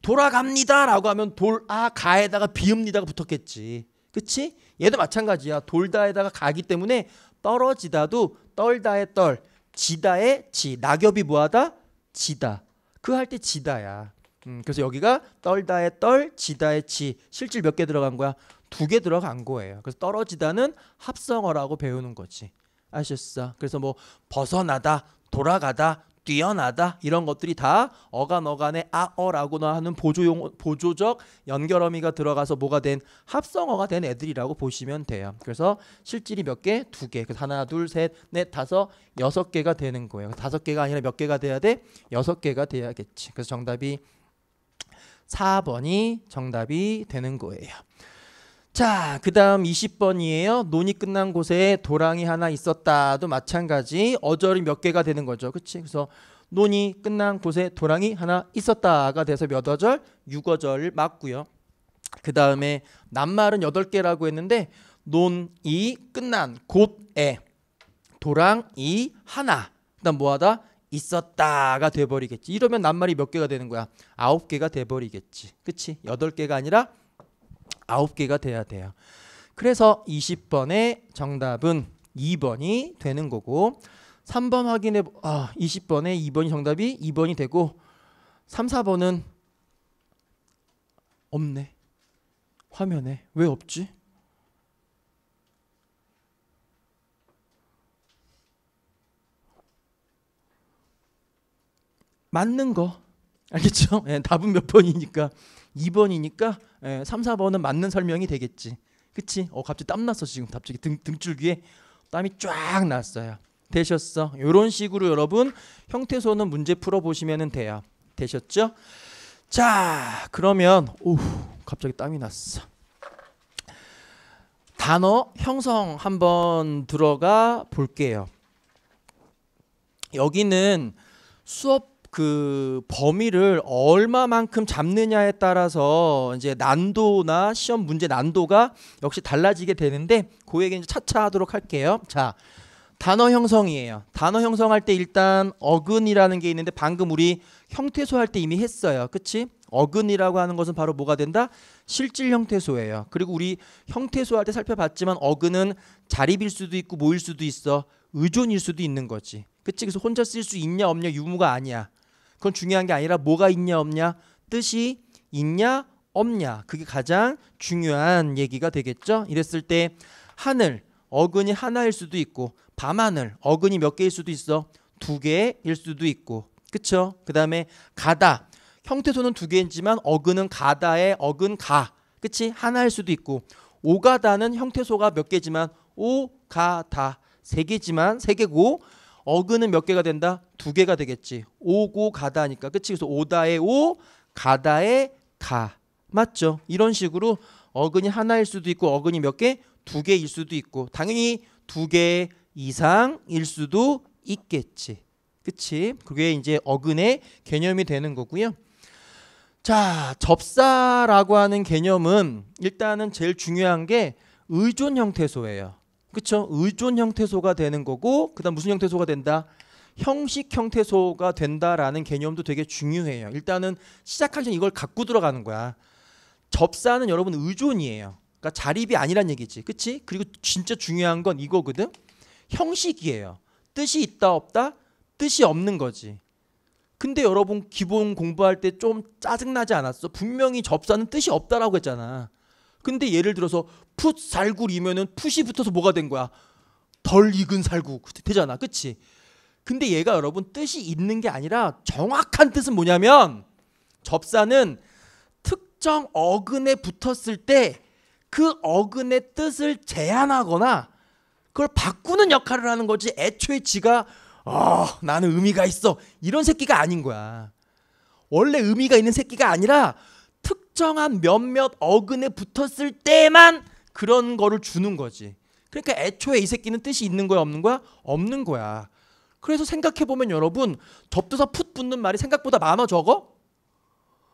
돌아갑니다라고 하면 돌아가에다가 비읍니다가 붙었겠지. 그치? 얘도 마찬가지야. 돌다에다가 가기 때문에 떨어지다도 떨다에 떨, 지다에 지. 낙엽이 뭐하다? 지다. 그 할 때 지다야. 음, 그래서 여기가 떨다에 떨, 지다에 지. 실질 몇 개 들어간 거야? 두 개 들어간 거예요. 그래서 떨어지다는 합성어라고 배우는 거지. 아셨어 그래서 뭐 벗어나다, 돌아가다, 뛰어나다 이런 것들이 다 어간 어간에 아어라고 하는 보조용 보조적 연결어미가 들어가서 뭐가 된 합성어가 된 애들이라고 보시면 돼요. 그래서 실질이 몇 개? 두 개. 그 하나, 둘, 셋, 넷, 다섯, 여섯 개가 되는 거예요. 다섯 개가 아니라 몇 개가 돼야 돼? 여섯 개가 돼야겠지. 그래서 정답이 4번이 정답이 되는 거예요. 자, 그 다음 20번이에요. 논이 끝난 곳에 도랑이 하나 있었다도 마찬가지 어절이 몇 개가 되는 거죠. 그치? 그래서 논이 끝난 곳에 도랑이 하나 있었다가 돼서 몇 어절? 6어절 맞고요. 그 다음에 낱말은 8개라고 했는데 논이 끝난 곳에 도랑이 하나 그 다음 뭐하다? 있었다가 돼버리겠지. 이러면 낱말이 몇 개가 되는 거야? 9개가 돼버리겠지. 그치? 8개가 아니라 아홉 개가 돼야 돼요. 그래서 20번의 정답은 2번이 되는 거고 3번 확인해 아2 0번의 2번이 정답이 2번이 되고 3, 4번은 없네. 화면에 왜 없지? 맞는 거 알겠죠? 네, 답은 몇 번이니까 2번이니까 에, 예, 3, 4번은 맞는 설명이 되겠지. 그치? 어 갑자기 땀 났어 지금 갑자기 등, 등줄기에 땀이 쫙 났어요. 되셨어? 이런 식으로 여러분 형태소는 문제 풀어보시면 돼요. 되셨죠? 자 그러면 오 갑자기 땀이 났어. 단어 형성 한번 들어가 볼게요. 여기는 수업 그 범위를 얼마만큼 잡느냐에 따라서 이제 난도나 시험 문제 난도가 역시 달라지게 되는데 그 얘기 이제 차차 하도록 할게요. 자, 단어 형성이에요. 단어 형성할 때 일단 어근이라는 게 있는데 방금 우리 형태소 할 때 이미 했어요. 그치? 어근이라고 하는 것은 바로 뭐가 된다? 실질 형태소예요. 그리고 우리 형태소 할 때 살펴봤지만 어근은 자립일 수도 있고 모일 수도 있어. 의존일 수도 있는 거지. 그치? 그래서 혼자 쓸 수 있냐 없냐 유무가 아니야. 그건 중요한 게 아니라 뭐가 있냐 없냐 뜻이 있냐 없냐 그게 가장 중요한 얘기가 되겠죠. 이랬을 때 하늘 어근이 하나일 수도 있고 밤하늘 어근이 몇 개일 수도 있어 두 개일 수도 있고 그쵸? 그 다음에 가다 형태소는 두 개이지만 어근은 가다의 어근 가 그치? 하나일 수도 있고 오가다는 형태소가 몇 개지만 오가다 세 개지만 세 개고 어근은 몇 개가 된다? 두 개가 되겠지. 오고 가다니까. 그치? 그래서 오다에 오, 가다에 가. 맞죠? 이런 식으로 어근이 하나일 수도 있고 어근이 몇 개? 두 개일 수도 있고 당연히 두 개 이상일 수도 있겠지. 그치? 그게 이제 어근의 개념이 되는 거고요. 자, 접사라고 하는 개념은 일단은 제일 중요한 게 의존 형태소예요. 그렇죠? 의존 형태소가 되는 거고 그다음 무슨 형태소가 된다? 형식 형태소가 된다라는 개념도 되게 중요해요. 일단은 시작하기 전 이걸 갖고 들어가는 거야. 접사는 여러분 의존이에요. 그러니까 자립이 아니란 얘기지. 그치? 그리고 진짜 중요한 건 이거거든. 형식이에요. 뜻이 있다 없다? 뜻이 없는 거지. 근데 여러분 기본 공부할 때 좀 짜증나지 않았어? 분명히 접사는 뜻이 없다라고 했잖아. 근데 예를 들어서 풋살구리면은 풋이 붙어서 뭐가 된 거야? 덜 익은 살구 되잖아. 그치? 근데 얘가 여러분 뜻이 있는 게 아니라 정확한 뜻은 뭐냐면 접사는 특정 어근에 붙었을 때 그 어근의 뜻을 제한하거나 그걸 바꾸는 역할을 하는 거지 애초에 지가 어, 나는 의미가 있어 이런 새끼가 아닌 거야. 원래 의미가 있는 새끼가 아니라 특정한 몇몇 어근에 붙었을 때만 그런 거를 주는 거지. 그러니까 애초에 이 새끼는 뜻이 있는 거야 없는 거야? 없는 거야. 그래서 생각해보면 여러분 접두사 풋 붙는 말이 생각보다 많아 적어?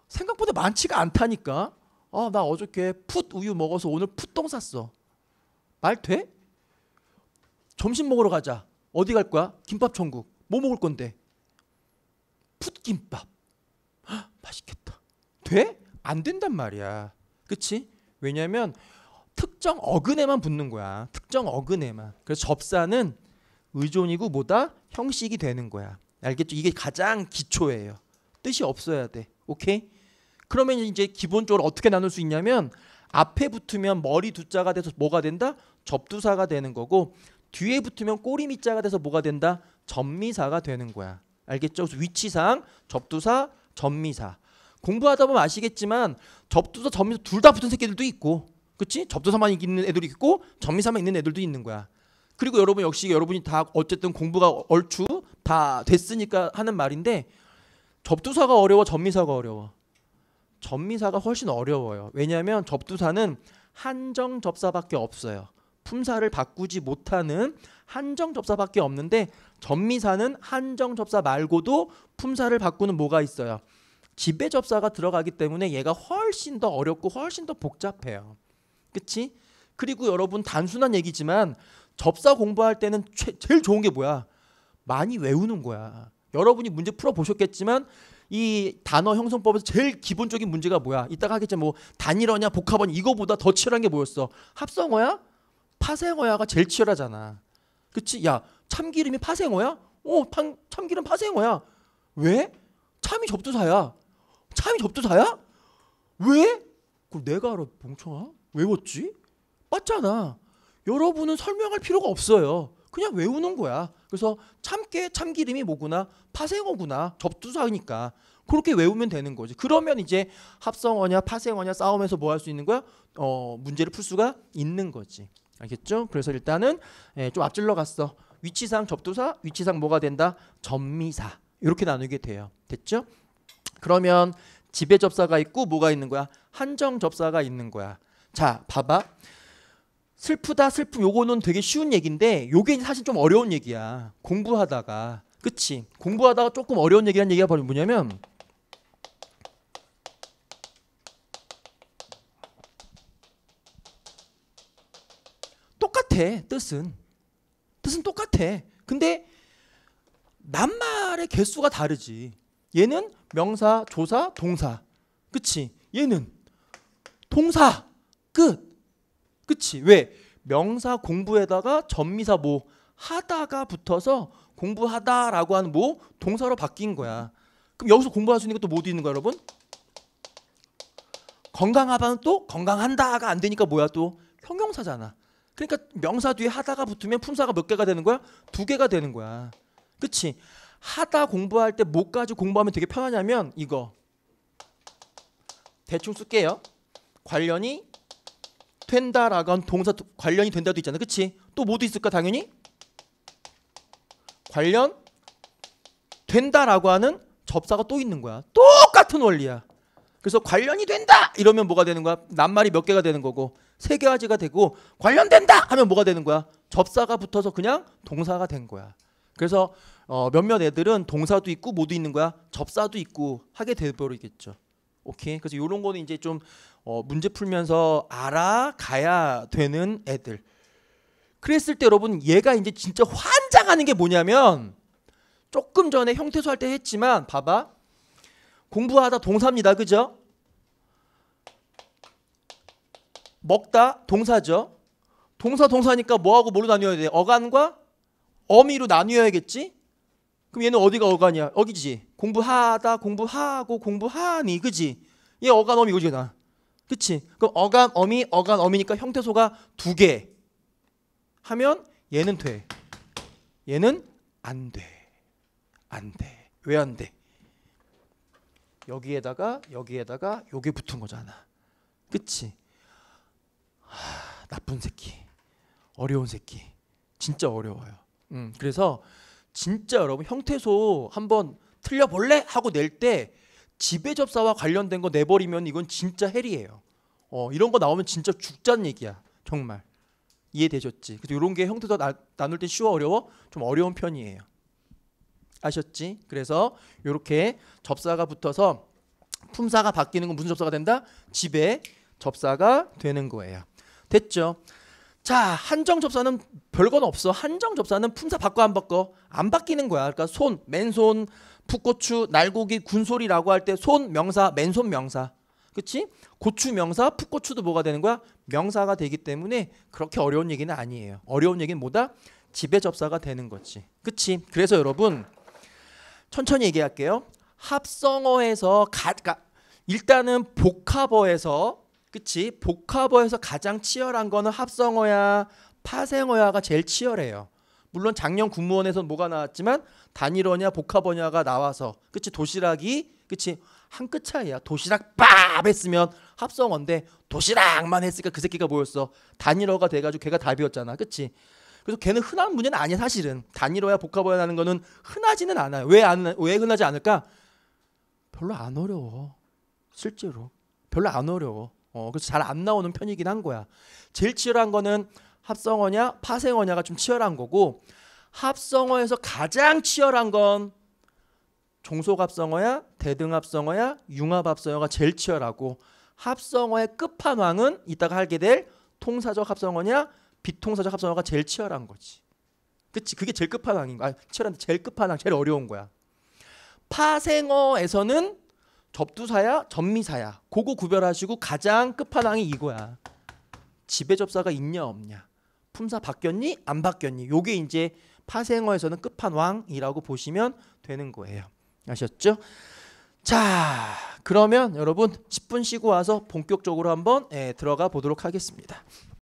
생각보다 많지가 않다니까. 어, 나 어저께 풋 우유 먹어서 오늘 풋똥 샀어. 말 돼? 점심 먹으러 가자. 어디 갈 거야? 김밥 천국. 뭐 먹을 건데? 풋김밥. 헉, 맛있겠다. 돼? 안 된단 말이야. 그치? 왜냐면 특정 어근에만 붙는 거야. 특정 어근에만. 그래서 접사는 의존이고 뭐다? 형식이 되는 거야. 알겠죠? 이게 가장 기초예요. 뜻이 없어야 돼. 오케이? 그러면 이제 기본적으로 어떻게 나눌 수 있냐면 앞에 붙으면 머리 두자가 돼서 뭐가 된다? 접두사가 되는 거고 뒤에 붙으면 꼬리 밑자가 돼서 뭐가 된다? 접미사가 되는 거야. 알겠죠? 그래서 위치상 접두사, 접미사. 공부하다 보면 아시겠지만 접두서 점미서 둘다 붙은 새끼들도 있고 그치? 접두서만 있는 애들이 있고 점미사만 있는 애들도 있는 거야 그리고 여러분 역시 여러분이 다 어쨌든 공부가 얼추 다 됐으니까 하는 말인데 접두사가 어려워 점미사가 어려워 점미사가 훨씬 어려워요 왜냐하면 접두사는 한정 접사밖에 없어요 품사를 바꾸지 못하는 한정 접사밖에 없는데 전미사는 한정 접사 말고도 품사를 바꾸는 뭐가 있어요 지배 접사가 들어가기 때문에 얘가 훨씬 더 어렵고 훨씬 더 복잡해요. 그치? 그리고 여러분 단순한 얘기지만 접사 공부할 때는 최, 제일 좋은 게 뭐야? 많이 외우는 거야. 여러분이 문제 풀어 보셨겠지만 이 단어 형성법에서 제일 기본적인 문제가 뭐야? 이따가 하겠지 만뭐 단일어냐 복합어냐 이거보다 더 치열한 게 뭐였어? 합성어야? 파생어야가 제일 치열하잖아. 그치? 야 참기름이 파생어야? 어 참기름 파생어야. 왜? 참이 접두사야. 참이 접두사야? 왜? 그걸 내가 알아 봉청아? 외웠지? 맞잖아. 여러분은 설명할 필요가 없어요. 그냥 외우는 거야. 그래서 참깨 참기름이 뭐구나 파생어구나 접두사니까 그렇게 외우면 되는 거지. 그러면 이제 합성어냐 파생어냐 싸움에서 뭐 할 수 있는 거야? 어 문제를 풀 수가 있는 거지. 알겠죠? 그래서 일단은 예, 좀 앞질러 갔어. 위치상 접두사, 위치상 뭐가 된다? 전미사 이렇게 나누게 돼요. 됐죠? 그러면 지배 접사가 있고 뭐가 있는 거야? 한정 접사가 있는 거야. 자, 봐봐. 슬프다 슬픔 요거는 되게 쉬운 얘기인데 요게 사실 좀 어려운 얘기야. 공부하다가. 그치 공부하다가 조금 어려운 얘기란 얘기가 바로 뭐냐면 똑같아 뜻은 뜻은 똑같아 근데 낱말의 개수가 다르지 얘는 명사, 조사, 동사. 그치? 얘는 동사. 끝. 그치? 왜? 명사 공부에다가 전미사 뭐 하다가 붙어서 공부하다라고 하는 뭐 동사로 바뀐 거야. 그럼 여기서 공부할 수 있는 것도 뭐도 있는 거야, 여러분? 건강하다는 또 건강한다가 안 되니까 뭐야 또 형용사잖아. 그러니까 명사 뒤에 하다가 붙으면 품사가 몇 개가 되는 거야? 두 개가 되는 거야. 그치? 하다 공부할 때 뭐까지 공부하면 되게 편하냐면 이거 대충 쓸게요. 관련이 된다라건 동사 관련이 된다도 있잖아. 그치? 또 뭐도 있을까 당연히? 관련 된다라고 하는 접사가 또 있는 거야. 똑같은 원리야. 그래서 관련이 된다 이러면 뭐가 되는 거야? 낱말이 몇 개가 되는 거고 세 개가지가 되고 관련된다 하면 뭐가 되는 거야? 접사가 붙어서 그냥 동사가 된 거야. 그래서 어, 몇몇 애들은 동사도 있고 모두 있는 거야 접사도 있고 하게 되버리겠죠 오케이. 그래서 요런 거는 이제 좀 어, 문제 풀면서 알아가야 되는 애들. 그랬을 때 여러분 얘가 이제 진짜 환장하는 게 뭐냐면 조금 전에 형태소 할 때 했지만 봐봐 공부하다 동사입니다 그죠? 먹다 동사죠 동사 동사니까 뭐하고 뭘로 나뉘어야 돼? 어간과 어미로 나뉘어야겠지? 그럼 얘는 어디가 어간이야? 어기지. 공부하다 공부하고 공부하니 그지? 얘 어간 어미 그지 나. 그치? 그럼 어간 어미 어간 어미니까 형태소가 두 개 하면 얘는 돼. 얘는 안 돼. 안 돼. 왜 안 돼? 여기에다가 여기에다가 요게 붙은 거잖아. 그치? 하, 나쁜 새끼. 어려운 새끼. 진짜 어려워요. 음, 그래서 진짜 여러분 형태소 한번 틀려볼래 하고 낼 때 지배 접사와 관련된 거 내버리면 이건 진짜 헬이에요. 어, 이런 거 나오면 진짜 죽자는 얘기야. 정말 이해되셨지? 그래서 이런 게 형태소 나, 나눌 때 쉬워 어려워 좀 어려운 편이에요. 아셨지? 그래서 이렇게 접사가 붙어서 품사가 바뀌는 건 무슨 접사가 된다? 지배 접사가 되는 거예요. 됐죠? 자 한정 접사는 별건 없어 한정 접사는 품사 바꿔 안 바꿔 안 바뀌는 거야 그러니까 손 맨손 풋고추 날고기 군소리라고 할 때 손 명사 맨손 명사 그치 고추 명사 풋고추도 뭐가 되는 거야 명사가 되기 때문에 그렇게 어려운 얘기는 아니에요 어려운 얘기는 뭐다 지배 접사가 되는 거지 그치 그래서 여러분 천천히 얘기할게요 합성어에서 가, 가 그러니까 일단은 복합어에서 그치? 복합어에서 가장 치열한 거는 합성어야 파생어야가 제일 치열해요. 물론 작년 국무원에서 뭐가 나왔지만 단일어냐 복합어냐가 나와서 그치 도시락이 그치 한 끗 차이야. 도시락 빡 했으면 합성어인데 도시락만 했으니까 그 새끼가 뭐였어? 단일어가 돼가지고 걔가 답이었잖아. 그치? 그래서 걔는 흔한 문제는 아니야 사실은 단일어야 복합어야 하는 거는 흔하지는 않아요. 왜 안 왜 흔하지 않을까? 별로 안 어려워. 실제로 별로 안 어려워. 어, 그래서 잘 안 나오는 편이긴 한 거야. 제일 치열한 거는 합성어냐 파생어냐가 좀 치열한 거고 합성어에서 가장 치열한 건 종속합성어야 대등합성어야 융합합성어가 제일 치열하고 합성어의 끝판왕은 이따가 알게 될 통사적 합성어냐 비통사적 합성어가 제일 치열한 거지. 그치 그게 제일 끝판왕인 거야. 아, 치열한데 제일 끝판왕 제일 어려운 거야. 파생어에서는 접두사야 전미사야 그거 구별하시고 가장 끝판왕이 이거야 지배 접사가 있냐 없냐 품사 바뀌었니 안 바뀌었니 요게 이제 파생어에서는 끝판왕이라고 보시면 되는 거예요 아셨죠? 자 그러면 여러분 10분 쉬고 와서 본격적으로 한번 예, 들어가 보도록 하겠습니다